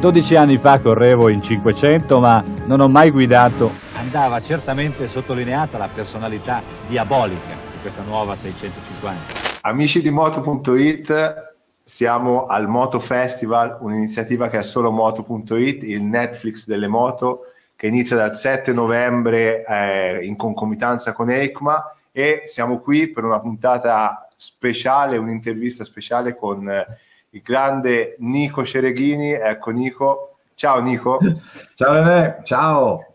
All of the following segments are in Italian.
12 anni fa correvo in 500 ma non ho mai guidato. Andava certamente sottolineata la personalità diabolica di questa nuova 650. Amici di moto.it, siamo al Moto Festival, un'iniziativa che è solo moto.it, il Netflix delle moto, che inizia dal 7 novembre eh, in concomitanza con EICMA e siamo qui per una puntata speciale, un'intervista speciale con... Eh, il grande Nico Cereghini. Ecco Nico, ciao Nico. Ciao René, ciao.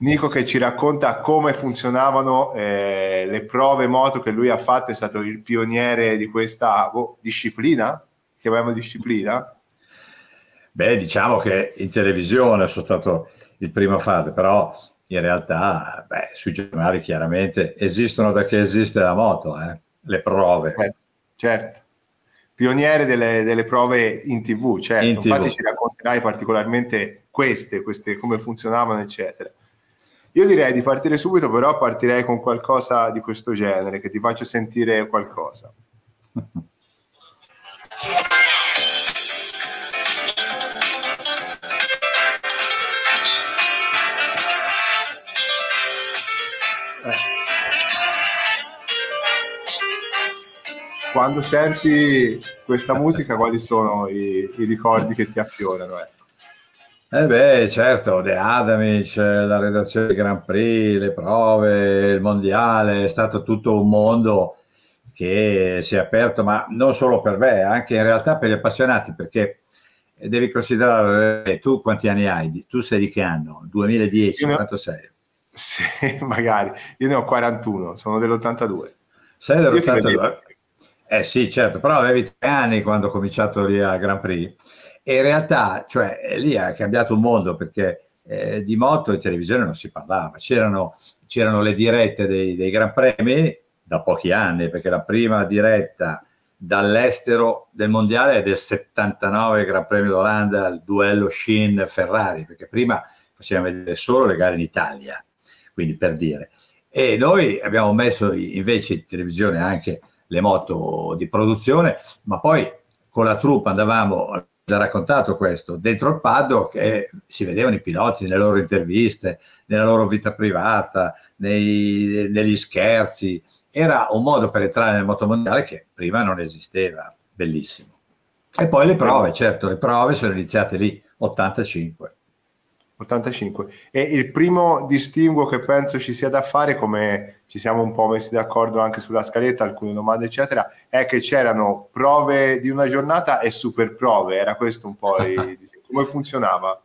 Nico che ci racconta come funzionavano eh, le prove moto che lui ha fatto, è stato il pioniere di questa oh, disciplina, chiamiamo disciplina. Beh, diciamo che in televisione sono stato il primo a farlo, però in realtà beh, sui giornali chiaramente esistono da che esiste la moto, eh? le prove. Eh, certo pioniere delle, delle prove in tv, certo. In TV. Infatti ci racconterai particolarmente queste, queste, come funzionavano, eccetera. Io direi di partire subito, però partirei con qualcosa di questo genere, che ti faccio sentire qualcosa. quando senti questa musica quali sono i, i ricordi che ti affiorano? Ecco? Eh beh, certo, The Adamic, la redazione del Grand Prix, le prove, il mondiale, è stato tutto un mondo che si è aperto, ma non solo per me, anche in realtà per gli appassionati, perché devi considerare tu quanti anni hai, tu sei di che anno? 2010, ne... quanto sei? Sì, magari, io ne ho 41, sono dell'82. Sei dell'82? Eh sì, certo, però avevi tre anni quando ho cominciato lì a Grand Prix e in realtà, cioè, eh, lì ha cambiato il mondo perché eh, di moto in televisione non si parlava, c'erano, c'erano le dirette dei, dei Gran Premi da pochi anni, perché la prima diretta dall'estero del mondiale è del 79 Gran Premio d'Olanda, il duello Shin-Ferrari, perché prima facevano vedere solo le gare in Italia, quindi per dire. E noi abbiamo messo invece in televisione anche le moto di produzione, ma poi con la troupe andavamo già raccontato questo, dentro il paddock e si vedevano i piloti nelle loro interviste, nella loro vita privata, nei, negli scherzi, era un modo per entrare nel moto mondiale che prima non esisteva, bellissimo. E poi le prove, certo, le prove sono iniziate lì, 85. 85. E il primo distinguo che penso ci sia da fare, come ci siamo un po' messi d'accordo anche sulla scaletta, alcune domande, eccetera, è che c'erano prove di una giornata e super prove. Era questo un po' il, come funzionava?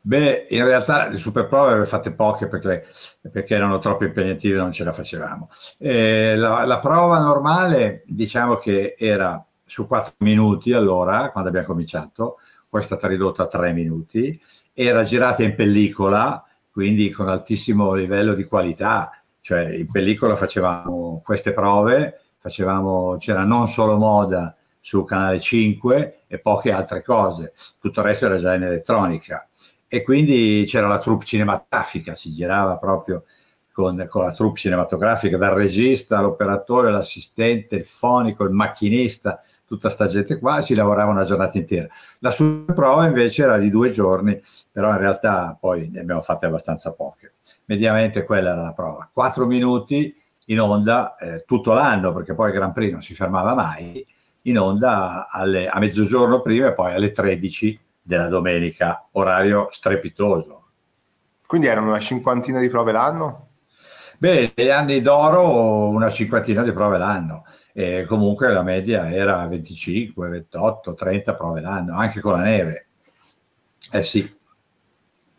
Beh, in realtà le super prove le fatte poche perché, perché erano troppo impegnative non ce la facevamo. Eh, la, la prova normale, diciamo che era su 4 minuti allora, quando abbiamo cominciato, poi è stata ridotta a 3 minuti era girata in pellicola, quindi con altissimo livello di qualità, cioè in pellicola facevamo queste prove, facevamo, c'era non solo moda su Canale 5 e poche altre cose, tutto il resto era già in elettronica e quindi c'era la troupe cinematografica, si girava proprio con, con la troupe cinematografica, dal regista all'operatore, l'assistente, il fonico, il macchinista, tutta sta gente qua si lavorava una giornata intera. La sua prova invece era di due giorni, però in realtà poi ne abbiamo fatte abbastanza poche. Mediamente quella era la prova. Quattro minuti in onda eh, tutto l'anno, perché poi il Gran Prix non si fermava mai, in onda alle, a mezzogiorno prima e poi alle 13 della domenica, orario strepitoso. Quindi erano una cinquantina di prove l'anno? Beh, negli anni d'oro una cinquantina di prove l'anno eh, comunque la media era 25, 28, 30 prove l'anno, anche con la neve. Eh sì.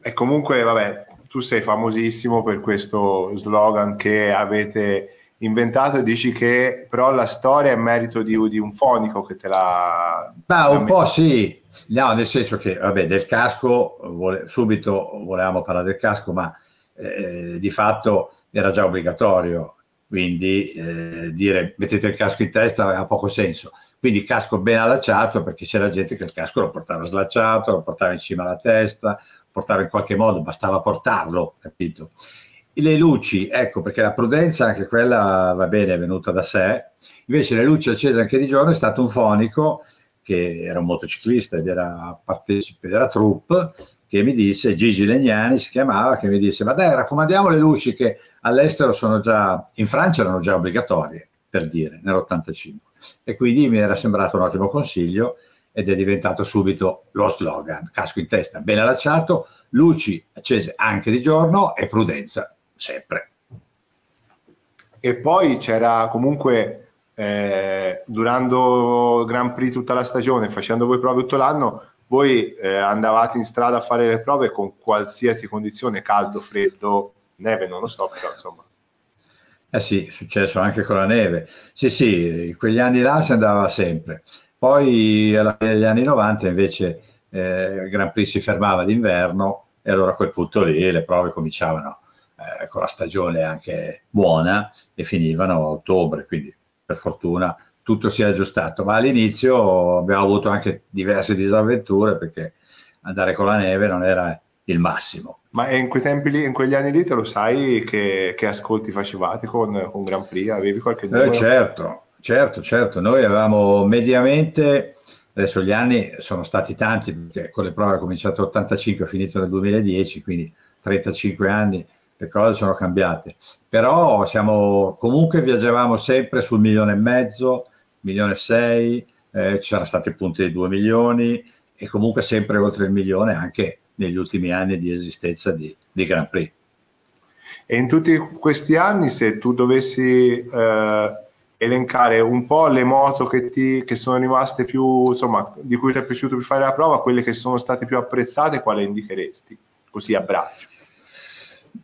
E comunque, vabbè, tu sei famosissimo per questo slogan che avete inventato e dici che però la storia è merito di, di un fonico che te l'ha... Ma un po' sì, no, nel senso che, vabbè, del casco, vole, subito volevamo parlare del casco, ma eh, di fatto era già obbligatorio quindi eh, dire mettete il casco in testa aveva poco senso. Quindi casco ben allacciato perché c'era gente che il casco lo portava slacciato, lo portava in cima alla testa, lo portava in qualche modo, bastava portarlo, capito? le luci, ecco perché la prudenza anche quella va bene, è venuta da sé, invece le luci accese anche di giorno è stato un fonico che era un motociclista ed era partecipe della troupe che mi disse, Gigi Legnani si chiamava, che mi disse, ma dai raccomandiamo le luci che all'estero sono già, in Francia erano già obbligatorie, per dire, nell'85. E quindi mi era sembrato un ottimo consiglio ed è diventato subito lo slogan, casco in testa, ben allacciato, luci accese anche di giorno e prudenza, sempre. E poi c'era comunque, eh, durando Grand Prix tutta la stagione, facendo voi prove tutto l'anno, voi eh, andavate in strada a fare le prove con qualsiasi condizione, caldo, freddo, neve, non lo so, però insomma. Eh sì, è successo anche con la neve. Sì, sì, in quegli anni là si andava sempre. Poi alla fine degli anni 90 invece eh, il Grand Prix si fermava d'inverno e allora a quel punto lì le prove cominciavano eh, con la stagione anche buona e finivano a ottobre, quindi per fortuna tutto si è aggiustato, ma all'inizio abbiamo avuto anche diverse disavventure perché andare con la neve non era il massimo. Ma in, quei lì, in quegli anni lì te lo sai che, che ascolti facevate con, con, Grand Prix? Avevi qualche eh, numero? Eh, certo, certo, certo. Noi avevamo mediamente, adesso gli anni sono stati tanti, perché con le prove ha cominciato 85 e finito nel 2010, quindi 35 anni, le cose sono cambiate. Però siamo, comunque viaggiavamo sempre sul milione e mezzo, milione e sei, eh, ci sono stati punti di 2 milioni e comunque sempre oltre il milione anche negli ultimi anni di esistenza di, di Grand Prix. E in tutti questi anni, se tu dovessi eh, elencare un po' le moto che, ti, che sono rimaste più, insomma, di cui ti è piaciuto più fare la prova, quelle che sono state più apprezzate, quale indicheresti? Così a braccio.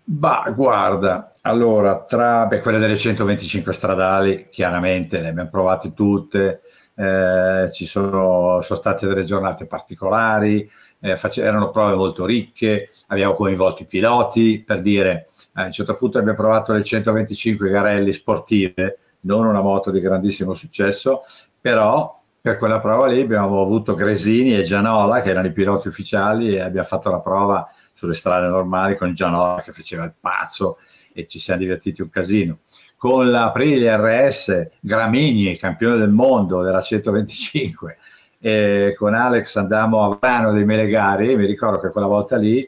Bah, guarda, allora, tra beh, quelle delle 125 stradali, chiaramente le abbiamo provate tutte, eh, ci sono, sono, state delle giornate particolari, eh, face- erano prove molto ricche, abbiamo coinvolto i piloti, per dire, a un certo punto abbiamo provato le 125 garelli sportive, non una moto di grandissimo successo, però per quella prova lì abbiamo avuto Gresini e Gianola, che erano i piloti ufficiali, e abbiamo fatto la prova sulle strade normali con Gianora che faceva il pazzo e ci siamo divertiti un casino. Con l'Aprile RS, Gramigni, campione del mondo della 125, e con Alex andammo a Vano dei Melegari, mi ricordo che quella volta lì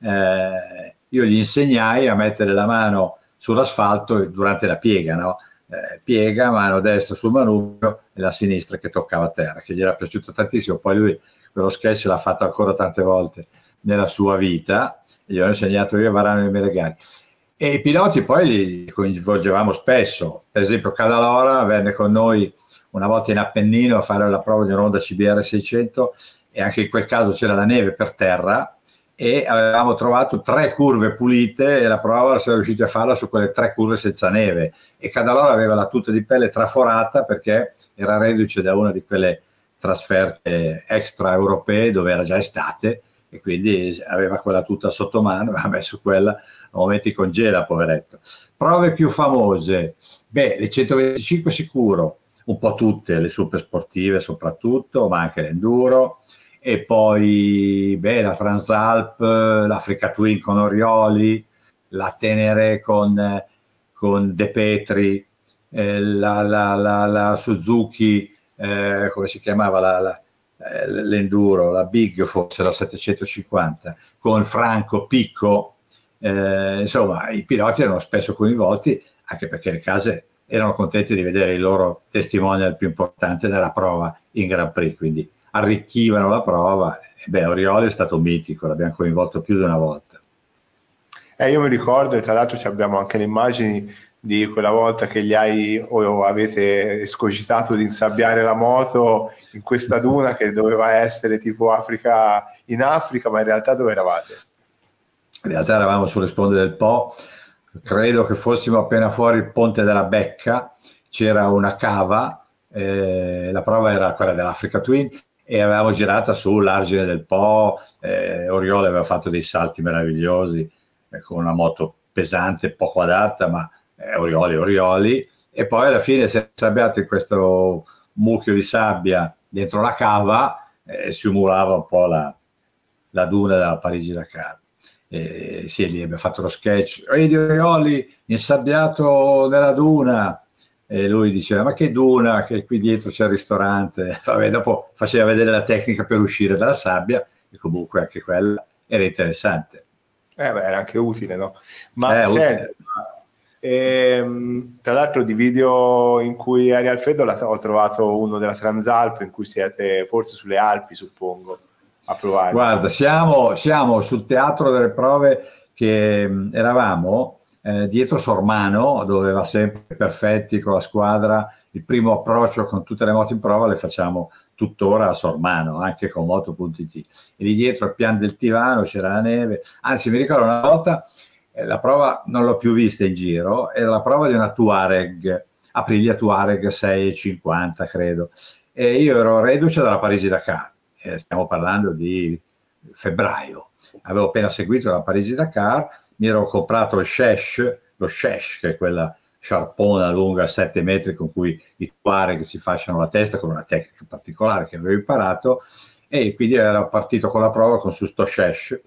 eh, io gli insegnai a mettere la mano sull'asfalto durante la piega, no? Eh, piega, mano destra sul manubrio e la sinistra che toccava terra, che gli era piaciuto tantissimo, poi lui quello sketch l'ha fatto ancora tante volte nella sua vita, gli ho insegnato io a Varano e Meregani. E i piloti poi li coinvolgevamo spesso, per esempio Cadalora venne con noi una volta in Appennino a fare la prova di un'onda CBR 600 e anche in quel caso c'era la neve per terra e avevamo trovato tre curve pulite e la prova si era riusciti a farla su quelle tre curve senza neve e Cadalora aveva la tuta di pelle traforata perché era reduce da una di quelle trasferte extraeuropee dove era già estate e quindi aveva quella tutta sotto mano, ha messo quella, a momenti congela, poveretto. Prove più famose, beh, le 125 sicuro, un po' tutte, le super sportive soprattutto, ma anche l'enduro, e poi beh, la Transalp, l'Africa Twin con Orioli, la Tenere con, con De Petri, eh, la, la, la, la, Suzuki, eh, come si chiamava la eh, l'enduro, la Big forse la 750, con Franco Picco, eh, insomma i piloti erano spesso coinvolti anche perché le case erano contenti di vedere il loro testimonial più importante della prova in Grand Prix, quindi arricchivano la prova. E beh, Orioli è stato mitico, l'abbiamo coinvolto più di una volta. Eh, io mi ricordo, e tra l'altro abbiamo anche le immagini di quella volta che gli hai o avete escogitato di insabbiare la moto in questa duna che doveva essere tipo Africa in Africa, ma in realtà dove eravate? In realtà eravamo sulle sponde del Po, credo che fossimo appena fuori il ponte della Becca, c'era una cava, eh, la prova era quella dell'Africa Twin e avevamo girato sull'argine del Po, eh, Oriole aveva fatto dei salti meravigliosi eh, con una moto pesante, poco adatta, ma eh, Orioli, Orioli, e poi alla fine si è se in questo mucchio di sabbia dentro la cava e eh, simulava un po' la, la duna della parigi da Carlo. Eh, sì, lì abbiamo fatto lo sketch, oh, Eddie Orioli insabbiato nella duna, e lui diceva ma che duna che qui dietro c'è il ristorante Vabbè, dopo faceva vedere la tecnica per uscire dalla sabbia e comunque anche quella era interessante eh beh, era anche utile no? ma eh, senti, utile. E, ehm, tra l'altro di video in cui eri al freddo ho trovato uno della Transalp in cui siete forse sulle Alpi, suppongo, a provare. Guarda, siamo, siamo sul teatro delle prove che mm, eravamo eh, dietro Sormano, dove va sempre perfetti con la squadra, il primo approccio con tutte le moto in prova le facciamo tuttora a Sormano, anche con moto.it. E lì dietro al pian del Tivano c'era la neve, anzi mi ricordo una volta eh, la prova non l'ho più vista in giro, era la prova di una Tuareg, Aprilia Tuareg 650 credo, e io ero reduce dalla Parigi-Dakar, stiamo parlando di febbraio, avevo appena seguito la Parigi-Dakar, mi ero comprato il Shesh, lo Shesh che è quella sciarpona lunga 7 metri con cui i Tuareg si fasciano la testa con una tecnica particolare che avevo imparato e quindi ero partito con la prova con su sto shesh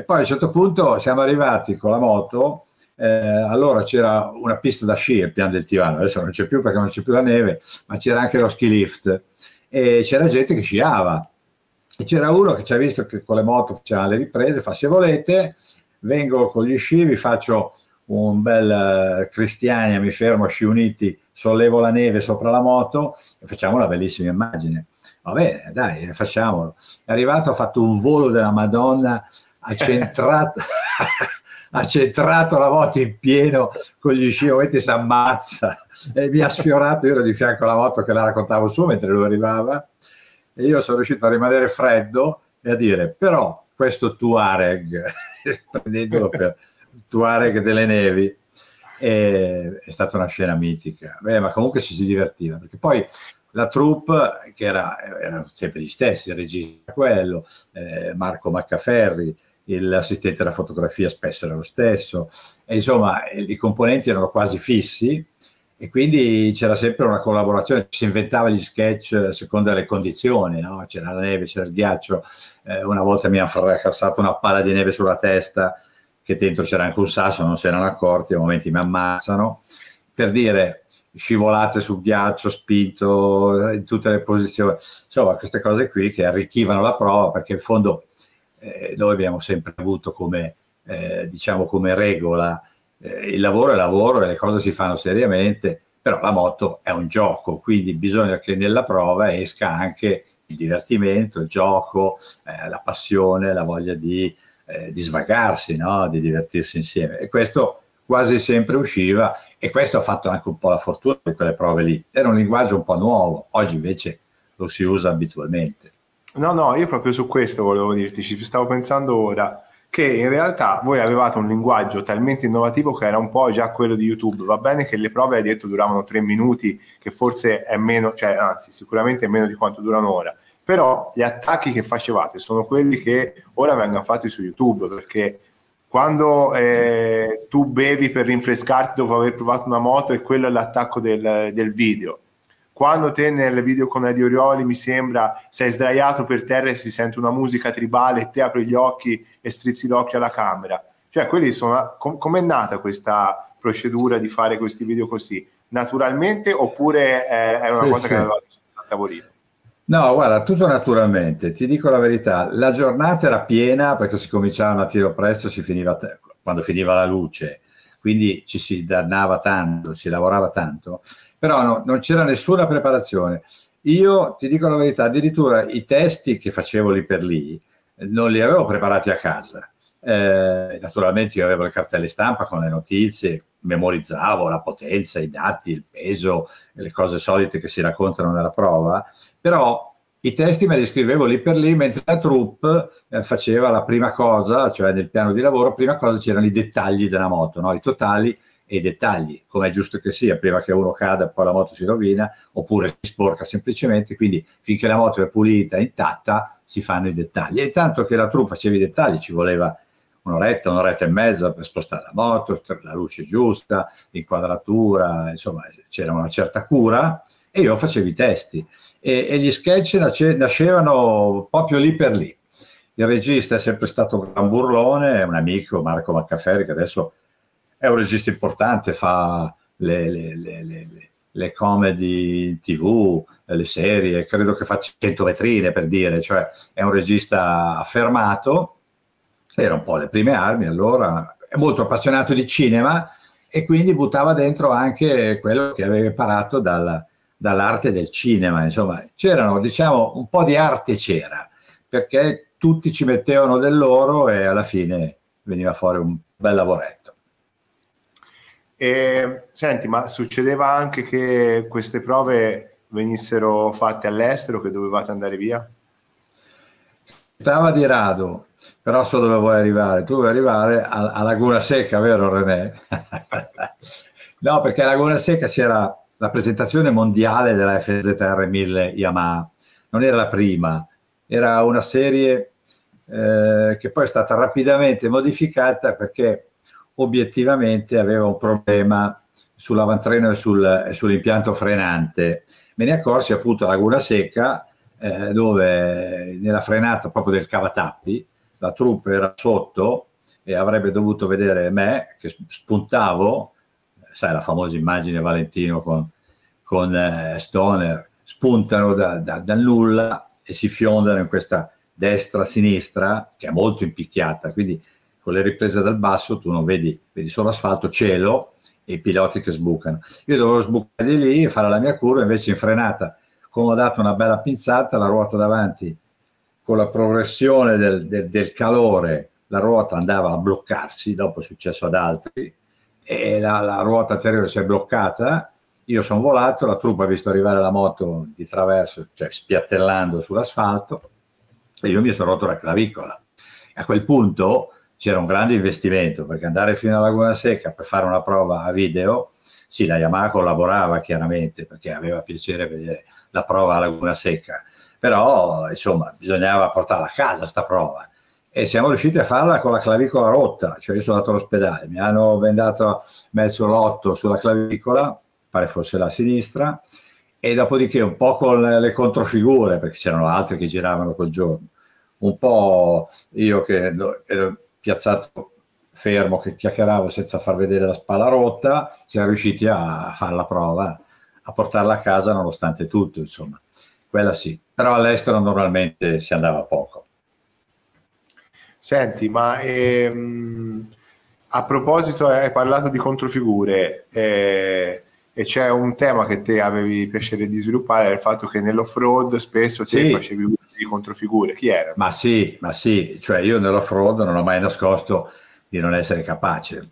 e poi a un certo punto siamo arrivati con la moto, eh, allora c'era una pista da sci al piano del Tivano, adesso non c'è più perché non c'è più la neve, ma c'era anche lo ski lift e c'era gente che sciava. E c'era uno che ci ha visto che con le moto faceva le riprese, fa se volete vengo con gli sci, vi faccio un bel eh, Cristiania, mi fermo a Sci Uniti, sollevo la neve sopra la moto e facciamo una bellissima immagine. Va bene, dai, facciamolo. È arrivato, ha fatto un volo della Madonna, ha centrato, ha centrato la moto in pieno con gli scivolette si ammazza e mi ha sfiorato, io ero di fianco alla moto che la raccontavo su mentre lui arrivava e io sono riuscito a rimanere freddo e a dire però questo Tuareg, prendendolo per Tuareg delle nevi, è, è stata una scena mitica, Beh, ma comunque ci si divertiva perché poi la troupe, che era, erano sempre gli stessi, il regista quello, eh, Marco Maccaferri, l'assistente alla fotografia spesso era lo stesso, e insomma eh, i componenti erano quasi fissi e quindi c'era sempre una collaborazione, si inventava gli sketch a eh, seconda delle condizioni, no? c'era la neve, c'era il ghiaccio, eh, una volta mi hanno fracassato una palla di neve sulla testa che dentro c'era anche un sasso, non se ne erano accorti, a momenti mi ammazzano, per dire scivolate sul ghiaccio, spinto in tutte le posizioni, insomma queste cose qui che arricchivano la prova perché in fondo eh, noi abbiamo sempre avuto come, eh, diciamo come regola eh, il lavoro è lavoro, e le cose si fanno seriamente, però la moto è un gioco, quindi bisogna che nella prova esca anche il divertimento, il gioco, eh, la passione, la voglia di, eh, di svagarsi, no? di divertirsi insieme. E questo quasi sempre usciva e questo ha fatto anche un po' la fortuna di quelle prove lì. Era un linguaggio un po' nuovo, oggi invece lo si usa abitualmente. No, no, io proprio su questo volevo dirti, ci stavo pensando ora, che in realtà voi avevate un linguaggio talmente innovativo che era un po' già quello di YouTube. Va bene che le prove, hai detto, duravano tre minuti, che forse è meno, cioè anzi sicuramente è meno di quanto durano ora, però gli attacchi che facevate sono quelli che ora vengono fatti su YouTube, perché quando eh, tu bevi per rinfrescarti dopo aver provato una moto e quello è l'attacco del, del video quando te nel video con Eddie Orioli mi sembra sei sdraiato per terra e si sente una musica tribale e te apri gli occhi e strizzi l'occhio alla camera. Cioè, quelli sono. Com- com'è nata questa procedura di fare questi video così? Naturalmente oppure eh, era una sì, cosa sì. che avevate sul tavolino? No, guarda, tutto naturalmente, ti dico la verità, la giornata era piena perché si cominciava a tiro presto, si finiva te- quando finiva la luce, quindi ci si dannava tanto, si lavorava tanto, però no, non c'era nessuna preparazione. Io ti dico la verità, addirittura i testi che facevo lì per lì eh, non li avevo preparati a casa. Eh, naturalmente io avevo le cartelle stampa con le notizie, memorizzavo la potenza, i dati, il peso, le cose solite che si raccontano nella prova, però i testi me li scrivevo lì per lì, mentre la troupe eh, faceva la prima cosa, cioè nel piano di lavoro, prima cosa c'erano i dettagli della moto, no? i totali e i dettagli, come è giusto che sia, prima che uno cada poi la moto si rovina, oppure si sporca semplicemente, quindi finché la moto è pulita, intatta, si fanno i dettagli. E tanto che la troupe faceva i dettagli, ci voleva un'oretta, un'oretta e mezza per spostare la moto, la luce giusta, l'inquadratura, insomma c'era una certa cura e io facevo i testi e, e gli sketch nasce, nascevano proprio lì per lì. Il regista è sempre stato un gran burlone, un amico Marco Maccaferri che adesso è un regista importante, fa le, le, le, le comedy tv, le serie, credo che faccia 100 vetrine per dire, cioè è un regista affermato, era un po' le prime armi allora, è molto appassionato di cinema e quindi buttava dentro anche quello che aveva imparato dal, dall'arte del cinema, insomma, c'erano, diciamo, un po' di arte c'era, perché tutti ci mettevano del loro e alla fine veniva fuori un bel lavoretto. E, senti, ma succedeva anche che queste prove venissero fatte all'estero, che dovevate andare via? Stava di rado, però so dove vuoi arrivare. Tu vuoi arrivare a, a Laguna Seca, vero René? no, perché a Laguna Seca c'era la presentazione mondiale della FZR1000 Yamaha. Non era la prima, era una serie eh, che poi è stata rapidamente modificata perché obiettivamente aveva un problema sull'avantreno e, sul, sull'impianto frenante. Me ne accorsi appunto a Laguna Secca, eh, dove nella frenata proprio del cavatappi la truppa era sotto e avrebbe dovuto vedere me che spuntavo sai la famosa immagine Valentino con, con eh, Stoner, spuntano dal da, da nulla e si fiondano in questa destra-sinistra che è molto impicchiata, quindi con le riprese dal basso tu non vedi, vedi solo asfalto, cielo e i piloti che sbucano. Io dovevo sbucare di lì e fare la mia curva invece in frenata, come ho dato una bella pinzata, la ruota davanti con la progressione del, del, del calore la ruota andava a bloccarsi, dopo è successo ad altri, e la, la ruota anteriore si è bloccata, io sono volato, la truppa ha visto arrivare la moto di traverso, cioè spiattellando sull'asfalto, e io mi sono rotto la clavicola. A quel punto c'era un grande investimento, perché andare fino alla Laguna Secca per fare una prova a video, sì, la Yamaha collaborava chiaramente, perché aveva piacere vedere la prova a Laguna Secca, però insomma bisognava portarla a casa questa prova e siamo riusciti a farla con la clavicola rotta, cioè io sono andato all'ospedale, mi hanno vendato mezzo lotto sulla clavicola, pare fosse la sinistra, e dopodiché un po' con le, le controfigure, perché c'erano altre che giravano quel giorno, un po' io che ero piazzato fermo, che chiacchieravo senza far vedere la spalla rotta, siamo riusciti a fare la prova, a portarla a casa nonostante tutto, insomma, quella sì, però all'estero normalmente si andava poco. Senti, ma ehm, a proposito, hai parlato di controfigure eh, e c'è un tema che te avevi piacere di sviluppare, il fatto che nell'off-road spesso sì. te facevi uso di controfigure. Chi era? Ma sì, ma sì, cioè io nell'off-road non ho mai nascosto di non essere capace.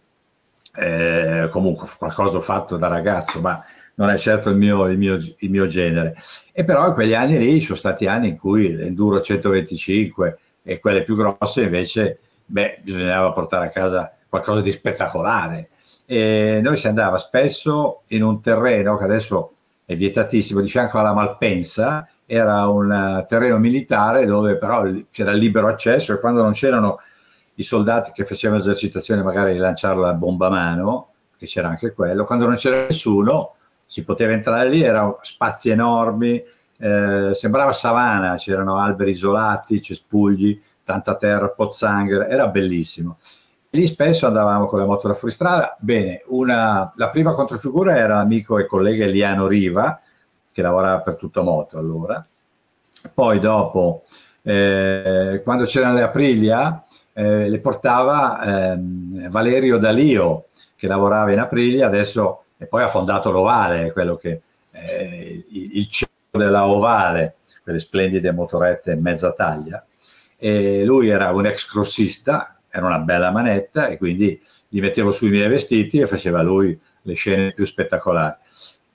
Eh, comunque qualcosa ho fatto da ragazzo, ma non è certo il mio, il, mio, il mio, genere. E però in quegli anni lì sono stati anni in cui l'enduro 125, e quelle più grosse invece beh, bisognava portare a casa qualcosa di spettacolare. E noi si andava spesso in un terreno che adesso è vietatissimo, di fianco alla Malpensa, era un eh, terreno militare dove però c'era libero accesso e quando non c'erano i soldati che facevano esercitazione magari di lanciare la bomba a mano, che c'era anche quello, quando non c'era nessuno si poteva entrare lì, erano spazi enormi, eh, sembrava savana, c'erano alberi isolati, cespugli, tanta terra, pozzanghera, era bellissimo. lì spesso andavamo con la moto da fuoristrada. Bene, una, la prima controfigura era l'amico e collega Eliano Riva, che lavorava per tutta moto allora. Poi dopo, eh, quando c'erano le Aprilia, eh, le portava ehm, Valerio Dalio, che lavorava in Aprilia, adesso e poi ha fondato l'Ovale, quello che eh, il, il della Ovale, quelle splendide motorette mezza taglia. E lui era un ex crossista, era una bella manetta e quindi gli mettevo sui miei vestiti e faceva lui le scene più spettacolari.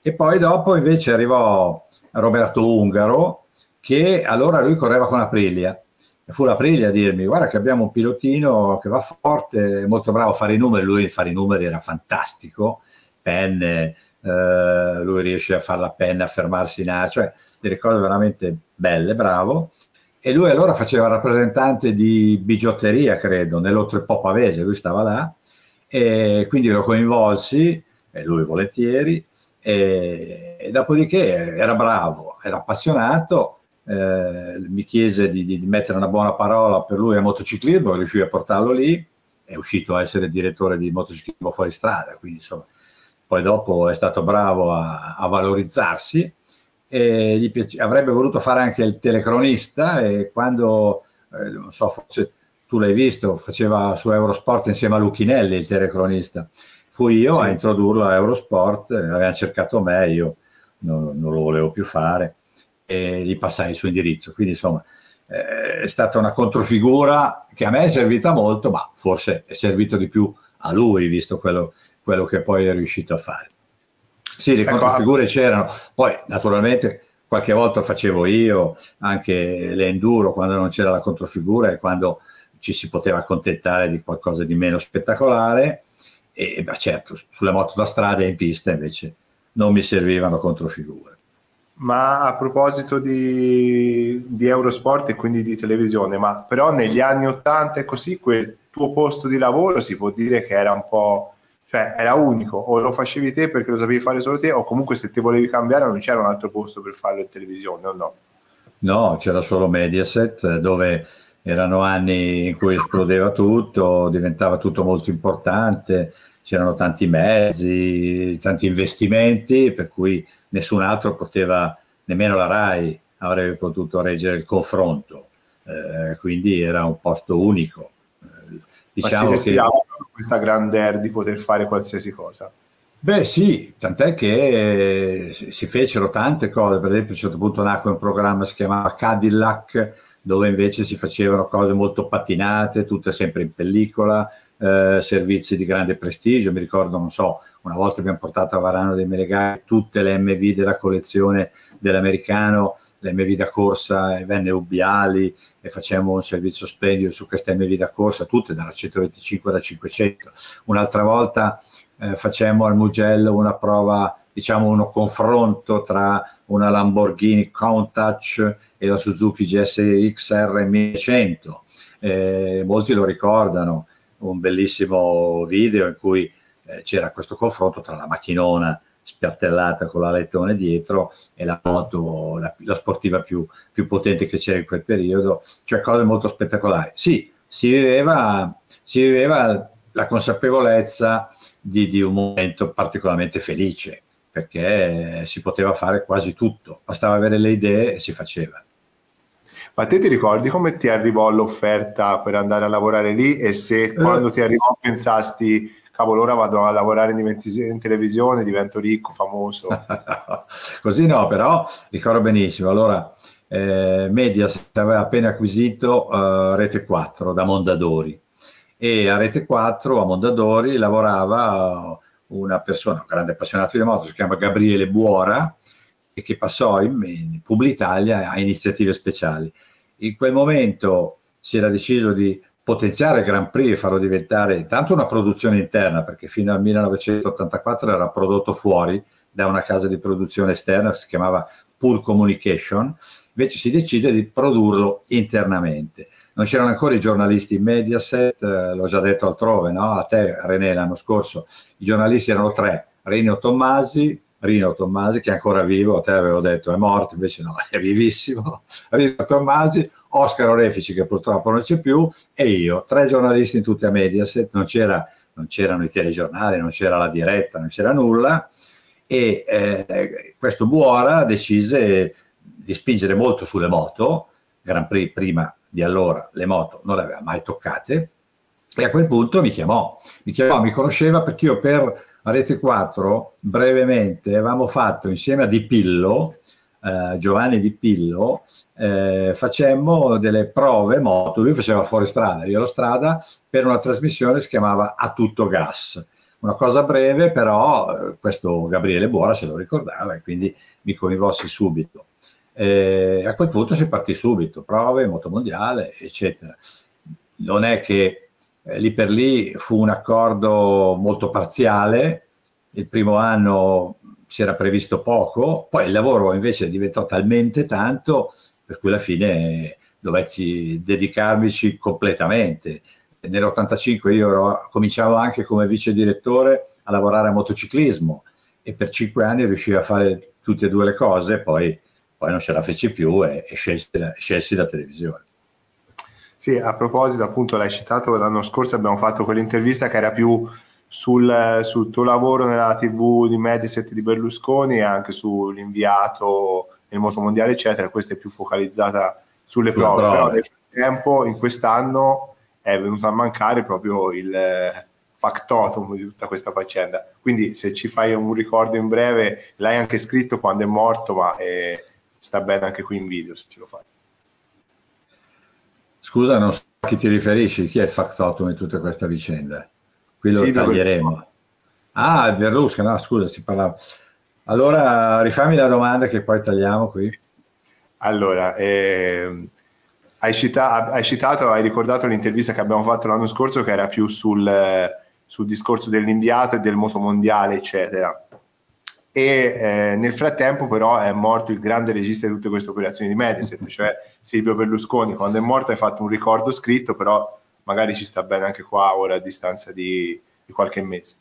E poi dopo invece arrivò Roberto Ungaro che allora lui correva con Aprilia. E fu l'Aprilia a dirmi guarda che abbiamo un pilotino che va forte, molto bravo a fare i numeri, lui a fare i numeri era fantastico, penne, eh, lui riesce a fare la penna, a fermarsi in aria, cioè delle cose veramente belle, bravo. E lui allora faceva rappresentante di bigiotteria, credo, nell'Oltrepò Pavese, lui stava là, e quindi lo coinvolsi, e lui volentieri, e, e dopodiché era bravo, era appassionato, eh, mi chiese di, di, di, mettere una buona parola per lui a motociclismo, riuscì a portarlo lì, è uscito a essere direttore di motociclismo fuori strada, quindi insomma poi dopo è stato bravo a, a valorizzarsi, piace, avrebbe voluto fare anche il telecronista e quando, eh, non so, forse tu l'hai visto, faceva su Eurosport insieme a Lucchinelli il telecronista. Fui io sì. a introdurlo a Eurosport, eh, aveva cercato me, io non, non, lo volevo più fare e gli passai il suo indirizzo. Quindi insomma eh, è stata una controfigura che a me è servita molto, ma forse è servito di più a lui, visto quello quello che poi è riuscito a fare. Sì, le controfigure c'erano, poi naturalmente qualche volta facevo io anche le enduro quando non c'era la controfigura e quando ci si poteva accontentare di qualcosa di meno spettacolare e ma certo sulle moto da strada e in pista invece non mi servivano controfigure. Ma a proposito di, di Eurosport e quindi di televisione, ma però negli anni 80 e così quel tuo posto di lavoro si può dire che era un po' cioè era unico, o lo facevi te perché lo sapevi fare solo te, o comunque se ti volevi cambiare non c'era un altro posto per farlo in televisione, o no? No, c'era solo Mediaset eh, dove erano anni in cui esplodeva tutto, diventava tutto molto importante, c'erano tanti mezzi, tanti investimenti, per cui nessun altro poteva, nemmeno la RAI avrebbe potuto reggere il confronto, eh, quindi era un posto unico diciamo ma si diciamo respirava che... questa grandeur di poter fare qualsiasi cosa. Beh sì, tant'è che eh, si fecero tante cose, per esempio a un certo punto nacque un programma che si chiamava Cadillac, dove invece si facevano cose molto pattinate, tutte sempre in pellicola, eh, servizi di grande prestigio, mi ricordo, non so, una volta abbiamo portato a Varano dei Melegari tutte le MV della collezione dell'americano, le MV da corsa, e venne Ubiali e facciamo un servizio splendido su queste MV da corsa, tutte dalla 125 alla 500. Un'altra volta eh, facemmo al Mugello una prova, diciamo uno confronto tra una Lamborghini Countach e la Suzuki GSX r 1100. Eh, molti lo ricordano, un bellissimo video in cui eh, c'era questo confronto tra la macchinona spiattellata con l'alettone dietro e la moto, la, la sportiva più, più, potente che c'era in quel periodo, cioè cose molto spettacolari. Sì, si viveva, si viveva la consapevolezza di, di, un momento particolarmente felice, perché si poteva fare quasi tutto, bastava avere le idee e si faceva. Ma te ti ricordi come ti arrivò l'offerta per andare a lavorare lì e se eh. quando eh. ti arrivò pensasti cavolo, ora vado a lavorare in, in televisione, divento ricco, famoso. Così no, però ricordo benissimo. Allora, eh, Mediaset aveva appena acquisito eh, Rete 4 da Mondadori e a Rete 4 a Mondadori lavorava una persona, un grande appassionato di moto, si chiama Gabriele Buora e che passò in, in Publitalia a iniziative speciali. In quel momento si era deciso di potenziare Grand Prix e farlo diventare intanto una produzione interna, perché fino al 1984 era prodotto fuori da una casa di produzione esterna si chiamava Pool Communication, invece si decide di produrlo internamente. Non c'erano ancora i giornalisti in Mediaset, eh, l'ho già detto altrove, no? a te René l'anno scorso, i giornalisti erano tre, Rino Tommasi, Rino Tommasi che è ancora vivo, a te avevo detto è morto, invece no, è vivissimo, Rino Tommasi, Oscar Orefici che purtroppo non c'è più e io, tre giornalisti in tutta Mediaset, non, c'era, non c'erano i telegiornali, non c'era la diretta, non c'era nulla e eh, questo Buora decise di spingere molto sulle moto, Grand Prix prima di allora le moto non le aveva mai toccate e a quel punto mi chiamò, mi, chiamò, mi conosceva perché io per Rete 4 brevemente avevamo fatto insieme a Di Pillo eh, Giovanni Di Pillo, eh, facemmo delle prove moto, lui faceva fuori strada, io ero strada, per una trasmissione che si chiamava A tutto gas. Una cosa breve, però eh, questo Gabriele Bora se lo ricordava e quindi mi coinvolsi subito. Eh, a quel punto si partì subito, prove, motomondiale, eccetera. Non è che eh, lì per lì fu un accordo molto parziale, il primo anno si era previsto poco, poi il lavoro invece diventò talmente tanto per cui alla fine dovetti dedicarmici completamente. Nell'85 io ero, cominciavo anche come vice direttore a lavorare a motociclismo e per cinque anni riuscivo a fare tutte e due le cose, poi, poi non ce la feci più e, e scelsi, scelsi la televisione. Sì, a proposito, appunto l'hai citato, l'anno scorso abbiamo fatto quell'intervista che era più sul, sul, tuo lavoro nella TV di Mediaset di Berlusconi e anche sull'inviato nel motomondiale, eccetera. Questa è più focalizzata sulle Sulla prove, prove. però nel frattempo, in quest'anno, è venuto a mancare proprio il eh, factotum di tutta questa faccenda. Quindi se ci fai un ricordo in breve, l'hai anche scritto quando è morto, ma eh, sta bene anche qui in video se ce lo fai. Scusa, non so a chi ti riferisci, chi è il factotum di tutta questa vicenda? qui lo sì, taglieremo. Perché... Ah, Berlusconi, no, scusa, si parlava. Allora, rifammi la domanda che poi tagliamo qui. Allora, eh, hai, cita- hai, citato, hai ricordato l'intervista che abbiamo fatto l'anno scorso che era più sul, sul discorso dell'inviato e del motomondiale, eccetera. E eh, nel frattempo però è morto il grande regista di tutte queste operazioni di Mediaset, cioè Silvio Berlusconi. Quando è morto hai fatto un ricordo scritto, però magari ci sta bene anche qua ora a distanza di, di qualche mese.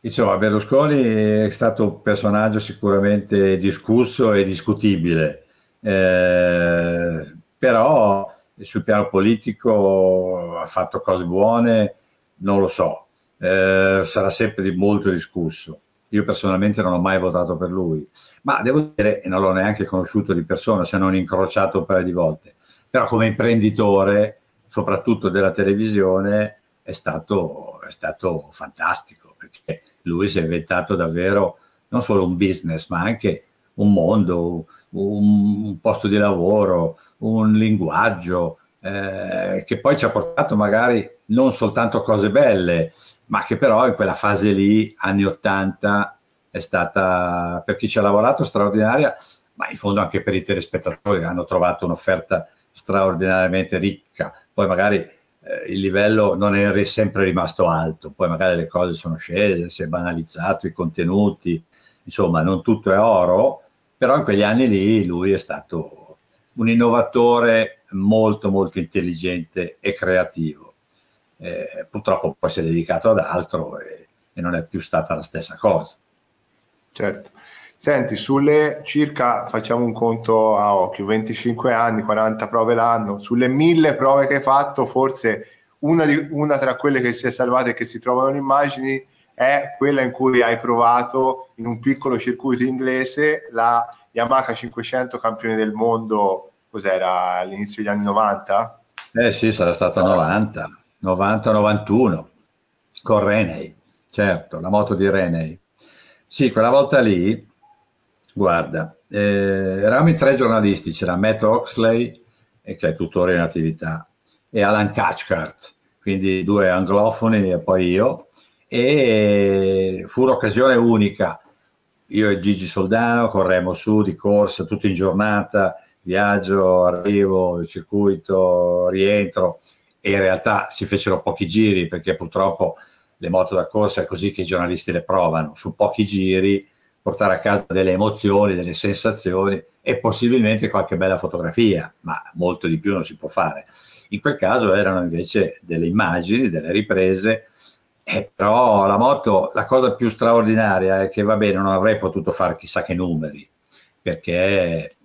Insomma, Berlusconi è stato un personaggio sicuramente discusso e discutibile, eh, però sul piano politico ha fatto cose buone, non lo so, eh, sarà sempre molto discusso. Io personalmente non ho mai votato per lui, ma devo dire, e non l'ho neanche conosciuto di persona, se non incrociato un paio di volte, però come imprenditore soprattutto della televisione, è stato, è stato fantastico, perché lui si è inventato davvero non solo un business, ma anche un mondo, un, un posto di lavoro, un linguaggio, eh, che poi ci ha portato magari non soltanto cose belle, ma che però in quella fase lì, anni 80, è stata per chi ci ha lavorato straordinaria, ma in fondo anche per i telespettatori hanno trovato un'offerta straordinariamente ricca, poi magari eh, il livello non è sempre rimasto alto, poi magari le cose sono scese, si è banalizzato i contenuti, insomma non tutto è oro, però in quegli anni lì lui è stato un innovatore molto molto intelligente e creativo. Eh, purtroppo poi si è dedicato ad altro e, e non è più stata la stessa cosa. Certo. Senti, sulle circa, facciamo un conto a occhio, 25 anni, 40 prove l'anno, sulle mille prove che hai fatto, forse una, di, una tra quelle che si è salvata e che si trovano in immagini è quella in cui hai provato in un piccolo circuito inglese la Yamaha 500 campione del mondo, cos'era, all'inizio degli anni 90? Eh sì, sarà stata 90, 90-91, con Renei, certo, la moto di Renei. Sì, quella volta lì Guarda, eh, in tre giornalisti, c'era Matt Oxley, eh, che è tutore in attività, e Alan Catchcart, quindi due anglofoni e poi io, e fu un'occasione unica. Io e Gigi Soldano corremo su di corsa, tutto in giornata, viaggio, arrivo, circuito, rientro, e in realtà si fecero pochi giri perché purtroppo le moto da corsa è così che i giornalisti le provano, su pochi giri portare a casa delle emozioni, delle sensazioni e possibilmente qualche bella fotografia, ma molto di più non si può fare. In quel caso erano invece delle immagini, delle riprese, eh, però la moto, la cosa più straordinaria è che va bene, non avrei potuto fare chissà che numeri, perché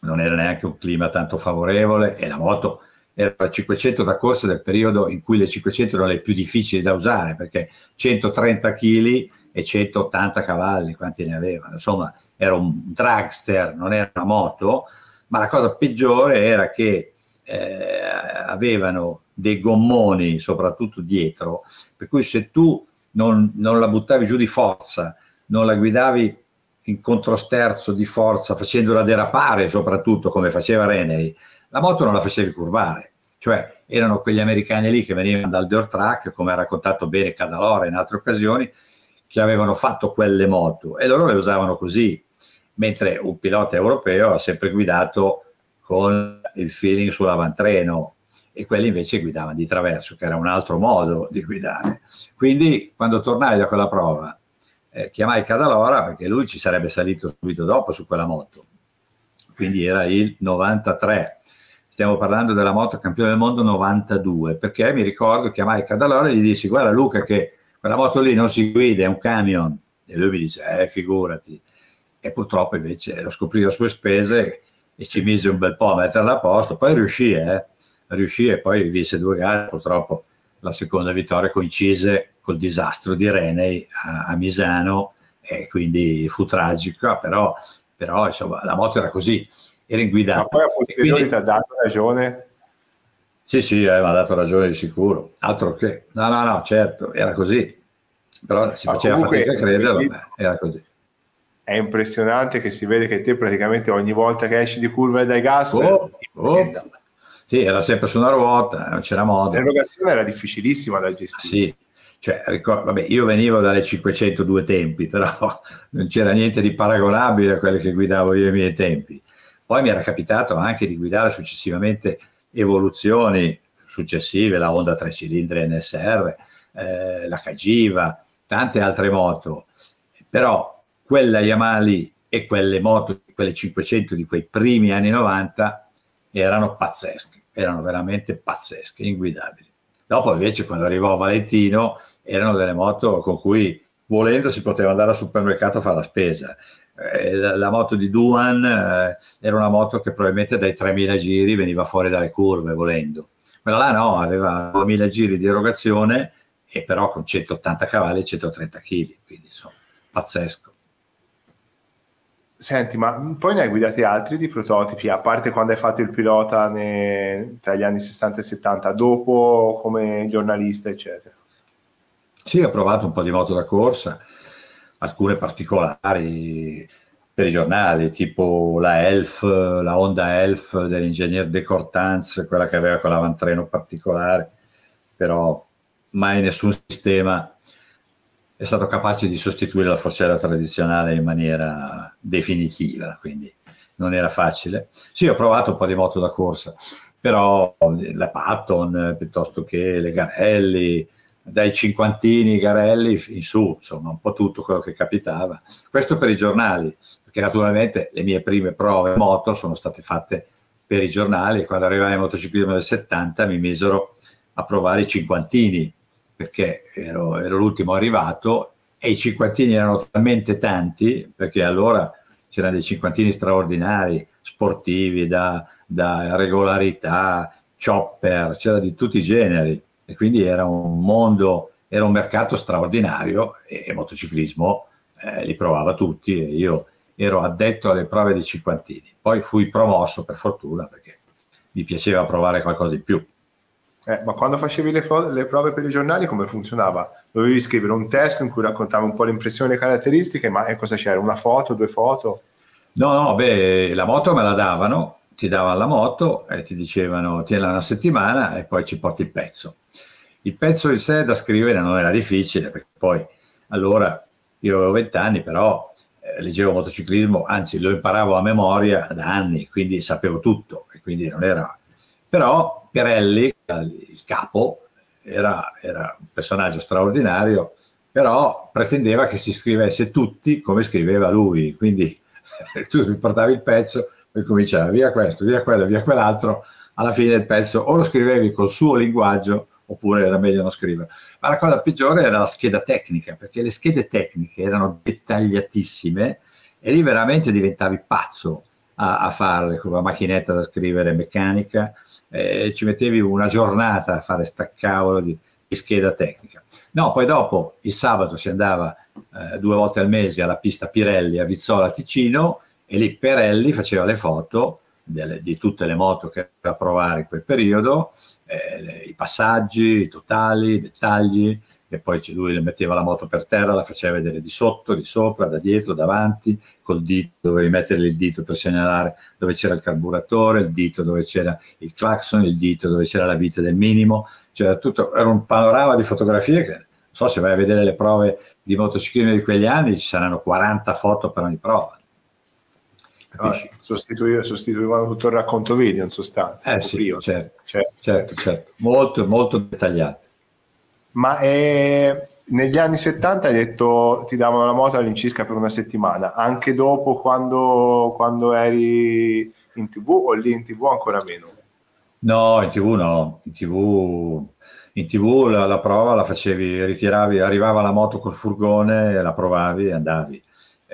non era neanche un clima tanto favorevole e la moto era la 500 da corsa del periodo in cui le 500 erano le più difficili da usare, perché 130 kg e 180 cavalli, quanti ne avevano? insomma era un dragster, non era una moto, ma la cosa peggiore era che eh, avevano dei gommoni soprattutto dietro, per cui se tu non, non la buttavi giù di forza, non la guidavi in controsterzo di forza, facendola derapare soprattutto come faceva Renei, la moto non la facevi curvare. Cioè erano quegli americani lì che venivano dal dirt track, come ha raccontato bene Cadalora in altre occasioni, che avevano fatto quelle moto e loro le usavano così, mentre un pilota europeo ha sempre guidato con il feeling sull'avantreno e quelli invece guidavano di traverso, che era un altro modo di guidare. Quindi quando tornai da quella prova, eh, chiamai Cadalora perché lui ci sarebbe salito subito dopo su quella moto, quindi era il 93. Stiamo parlando della moto campione del mondo 92, perché mi ricordo, chiamai Cadalora e gli dissi, guarda Luca che quella moto lì non si guida, è un camion. E lui mi dice, eh, figurati. E purtroppo invece lo scoprì a sue spese e ci mise un bel po' a metterla a posto, poi riuscì, eh, riuscì e poi vinse due gare, purtroppo la seconda vittoria coincise col disastro di Renei a, a Misano e quindi fu tragica, però, però, insomma la moto era così, era in guida. Ma poi a posteriori ti ha dato ragione sì, sì, eh, mi ha dato ragione di sicuro. Altro che, no, no, no, certo, era così, però si faceva fatica a crederlo, era così. È impressionante che si vede che te praticamente ogni volta che esci di curva e dai gas... Oh, eh, oh. Sì, era sempre su una ruota, non c'era modo. L'erogazione era difficilissima da ah, gestire. Ah, sì, cioè, ricordo, vabbè, io venivo dalle 502 tempi, però non c'era niente di paragonabile a quelle che guidavo io ai miei tempi. Poi mi era capitato anche di guidare successivamente evoluzioni successive, la Honda 3 cilindri NSR, eh, la Cagiva, tante altre moto, però quella Yamaha lì e quelle moto, quelle 500 di quei primi anni 90 erano pazzesche, erano veramente pazzesche, inguidabili. Dopo invece quando arrivò Valentino erano delle moto con cui volendo si poteva andare al supermercato a fare la spesa, eh, la, moto di Duan eh, era una moto che probabilmente dai 3.000 giri veniva fuori dalle curve volendo. Quella là no, aveva 2.000 giri di erogazione e però con 180 cavalli e 130 kg, quindi insomma, pazzesco. Senti, ma poi ne hai guidati altri di prototipi, a parte quando hai fatto il pilota ne... tra gli anni 60 e 70, dopo come giornalista, eccetera? Sì, ho provato un po' di moto da corsa, alcune particolari per i giornali, tipo la Elf, la Honda Elf dell'ingegner De Cortanz, quella che aveva quell'avantreno particolare, però mai nessun sistema è stato capace di sostituire la forcella tradizionale in maniera definitiva, quindi non era facile. Sì, ho provato un po' di moto da corsa, però la Patton piuttosto che le Garelli, dai cinquantini, Garelli in su, insomma un po' tutto quello che capitava. Questo per i giornali, perché naturalmente le mie prime prove moto sono state fatte per i giornali, quando arrivai al motociclismo del 70 mi misero a provare i cinquantini, perché ero, ero l'ultimo arrivato e i cinquantini erano talmente tanti, perché allora c'erano dei cinquantini straordinari, sportivi, da, da regolarità, chopper, c'era di tutti i generi e quindi era un mondo, era un mercato straordinario e, e motociclismo eh, li provava tutti e io ero addetto alle prove dei cinquantini. Poi fui promosso per fortuna perché mi piaceva provare qualcosa di più. Eh, ma quando facevi le, pro- le, prove per i giornali come funzionava? Dovevi scrivere un testo in cui raccontavi un po' le impressioni e le caratteristiche, ma eh, cosa c'era? Una foto, due foto? No, no, beh, la moto me la davano ti davano la moto e ti dicevano tienila una settimana e poi ci porti il pezzo. Il pezzo in sé da scrivere non era difficile, perché poi allora io avevo vent'anni, però eh, leggevo motociclismo, anzi lo imparavo a memoria da anni, quindi sapevo tutto, e quindi non era... Però Pirelli, il capo, era, era un personaggio straordinario, però pretendeva che si scrivesse tutti come scriveva lui, quindi tu portavi il pezzo e cominciava via questo, via quello, via quell'altro, alla fine del pezzo o lo scrivevi col suo linguaggio oppure era meglio non scrivere. Ma la cosa peggiore era la scheda tecnica, perché le schede tecniche erano dettagliatissime e lì veramente diventavi pazzo a, a farle con la macchinetta da scrivere meccanica, eh, ci mettevi una giornata a fare sta cavolo di, di scheda tecnica. No, poi dopo il sabato si andava eh, due volte al mese alla pista Pirelli a Vizzola Ticino e lì Perelli faceva le foto delle, di tutte le moto che doveva provare in quel periodo, eh, le, i passaggi, i totali, i dettagli, e poi lui metteva la moto per terra, la faceva vedere di sotto, di sopra, da dietro, davanti, col dito, dovevi mettere il dito per segnalare dove c'era il carburatore, il dito dove c'era il clacson, il dito dove c'era la vite del minimo, cioè tutto, era un panorama di fotografie che non so se vai a vedere le prove di motociclismo di quegli anni, ci saranno 40 foto per ogni prova. Sostituivano Sostituiva, tutto il racconto video in sostanza. Eh sì, certo, certo, certo, certo, molto, molto dettagliato. Ma eh, negli anni 70 hai detto ti davano la moto all'incirca per una settimana, anche dopo quando, quando eri in tv o lì in tv ancora meno? No, in tv no, in tv, in TV la, la, prova la facevi, ritiravi, arrivava la moto col furgone, la provavi e andavi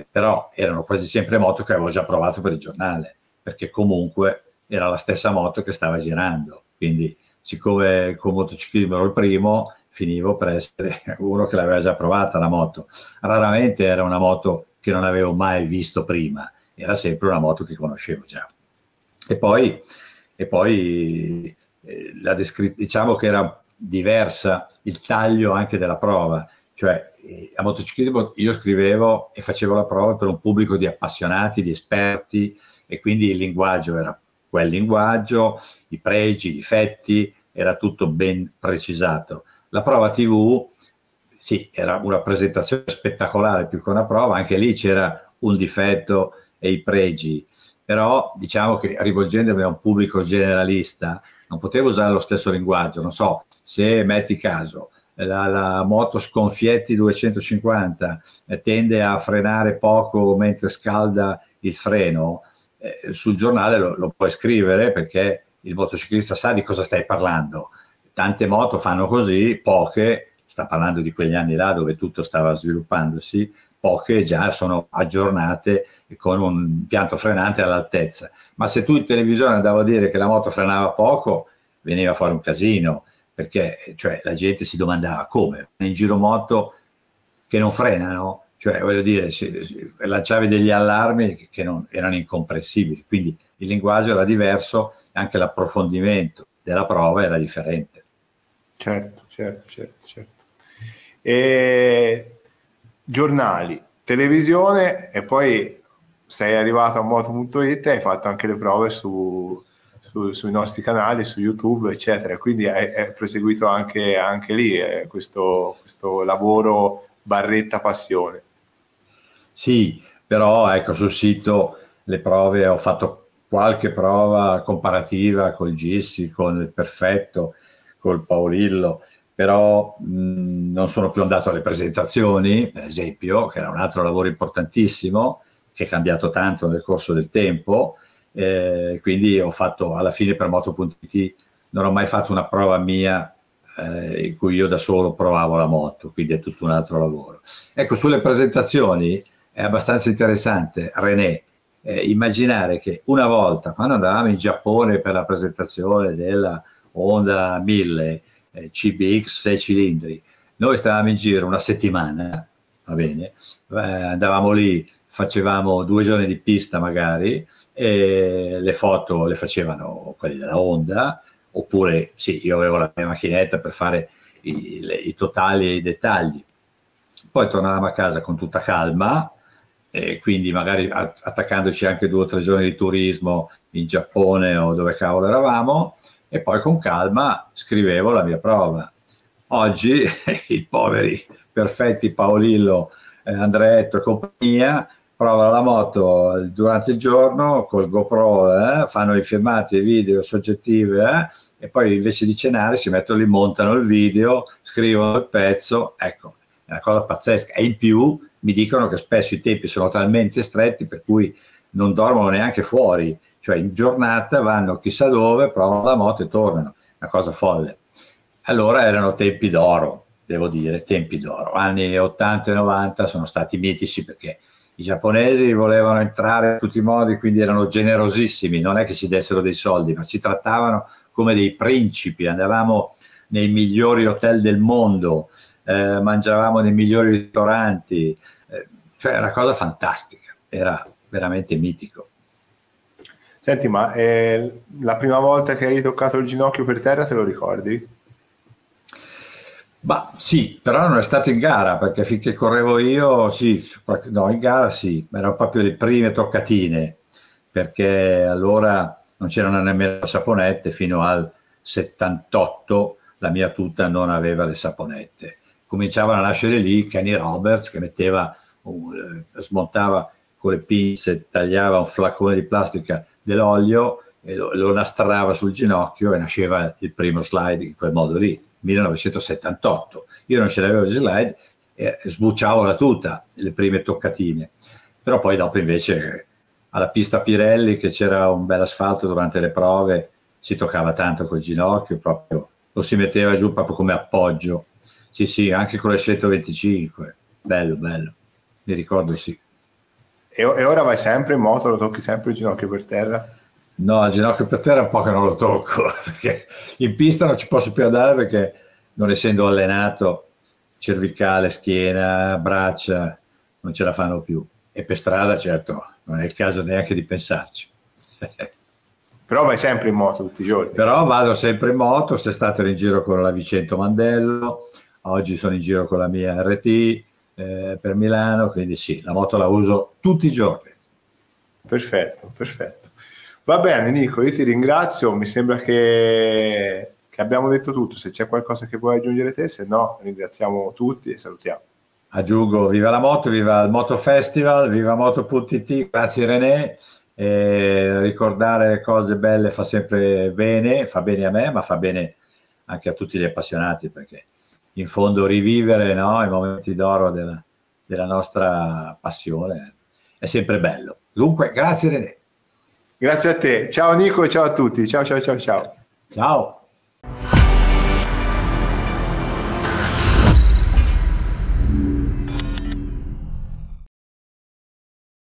eh, però erano quasi sempre moto che avevo già provato per il giornale, perché comunque era la stessa moto che stava girando, quindi siccome con motociclismo ero il primo, finivo per essere uno che l'aveva già provata la moto. Raramente era una moto che non avevo mai visto prima, era sempre una moto che conoscevo già. E poi, e poi eh, la descri- diciamo che era diversa il taglio anche della prova, cioè a motociclismo io scrivevo e facevo la prova per un pubblico di appassionati, di esperti e quindi il linguaggio era quel linguaggio, i pregi, i difetti, era tutto ben precisato. La prova TV, sì, era una presentazione spettacolare più che una prova, anche lì c'era un difetto e i pregi, però diciamo che rivolgendomi a un pubblico generalista non potevo usare lo stesso linguaggio, non so, se metti caso la, la moto sconfietti 250 eh, tende a frenare poco mentre scalda il freno, eh, sul giornale lo, lo puoi scrivere perché il motociclista sa di cosa stai parlando. Tante moto fanno così, poche, sta parlando di quegli anni là dove tutto stava sviluppandosi, poche già sono aggiornate con un pianto frenante all'altezza. Ma se tu in televisione andavo a dire che la moto frenava poco, veniva fuori un casino perché cioè, la gente si domandava ah, come in giro moto che non frenano, cioè voglio dire, si, lanciavi degli allarmi che non, erano incomprensibili, quindi il linguaggio era diverso anche l'approfondimento della prova era differente. Certo, certo, certo. certo. E... Giornali, televisione e poi sei arrivato a moto.it e hai fatto anche le prove su, su, sui nostri canali, su YouTube, eccetera. Quindi è, è proseguito anche, anche lì eh, questo, questo lavoro barretta passione. Sì, però ecco sul sito le prove ho fatto qualche prova comparativa col Gissi, con il Perfetto, col Paolillo, però mh, non sono più andato alle presentazioni, per esempio, che era un altro lavoro importantissimo, che è cambiato tanto nel corso del tempo, eh, quindi ho fatto alla fine per moto.it non ho mai fatto una prova mia eh, in cui io da solo provavo la moto, quindi è tutto un altro lavoro. Ecco, sulle presentazioni è abbastanza interessante, René, eh, immaginare che una volta, quando andavamo in Giappone per la presentazione della Honda 1000 eh, CBX 6 cilindri, noi stavamo in giro una settimana, va bene, eh, andavamo lì facevamo due giorni di pista magari, le foto le facevano quelli della Honda, oppure sì, io avevo la mia macchinetta per fare i, le, i totali e i dettagli. Poi tornavamo a casa con tutta calma, e quindi magari attaccandoci anche due o tre giorni di turismo in Giappone o dove cavolo eravamo, e poi con calma scrivevo la mia prova. Oggi i poveri perfetti Paolillo, eh, Andretto e compagnia provano la moto durante il giorno col GoPro, eh, fanno i filmati, i video soggettivi eh, e poi invece di cenare si mettono lì, montano il video, scrivono il pezzo, ecco, è una cosa pazzesca. E in più mi dicono che spesso i tempi sono talmente stretti per cui non dormono neanche fuori, cioè in giornata vanno chissà dove, provano la moto e tornano, una cosa folle. Allora erano tempi d'oro, devo dire, tempi d'oro. Anni 80 e 90 sono stati mitici perché i giapponesi volevano entrare in tutti i modi, quindi erano generosissimi, non è che ci dessero dei soldi, ma ci trattavano come dei principi, andavamo nei migliori hotel del mondo, eh, mangiavamo nei migliori ristoranti, eh, cioè era una cosa fantastica, era veramente mitico. Senti, ma eh, la prima volta che hai toccato il ginocchio per terra te lo ricordi? Ma sì, però non è stato in gara perché finché correvo io, sì, no, in gara sì, ma erano proprio le prime toccatine perché allora non c'erano nemmeno saponette fino al 78 la mia tuta non aveva le saponette. Cominciavano a nascere lì Kenny Roberts che metteva, un, eh, smontava con le pinze, tagliava un flacone di plastica dell'olio e lo, lo nastrava sul ginocchio e nasceva il primo slide in quel modo lì 1978. Io non ce l'avevo gli slide, eh, sbucciavo la tuta, le prime toccatine, però poi dopo invece alla pista Pirelli che c'era un bel asfalto durante le prove, si toccava tanto col ginocchio, proprio lo si metteva giù proprio come appoggio. Sì, sì, anche con le 125, bello, bello, mi ricordo sì. E, e ora vai sempre in moto, lo tocchi sempre il ginocchio per terra? No, il ginocchio per terra è un po' che non lo tocco, perché in pista non ci posso più andare perché non essendo allenato cervicale, schiena, braccia, non ce la fanno più. E per strada, certo, non è il caso neanche di pensarci. Però vai sempre in moto tutti i giorni. Però vado sempre in moto, quest'estate ero in giro con la Vicento Mandello, oggi sono in giro con la mia RT eh, per Milano, quindi sì, la moto la uso tutti i giorni. Perfetto, perfetto. Va bene Nico, io ti ringrazio, mi sembra che, che abbiamo detto tutto, se c'è qualcosa che vuoi aggiungere te, se no ringraziamo tutti e salutiamo. Aggiungo, viva la moto, viva il Moto Festival, viva moto.it, grazie René. E ricordare le cose belle fa sempre bene, fa bene a me, ma fa bene anche a tutti gli appassionati, perché in fondo rivivere no, i momenti d'oro della, della nostra passione è sempre bello. Dunque, grazie René. Grazie a te. Ciao Nico e ciao a tutti. Ciao ciao ciao ciao. Ciao.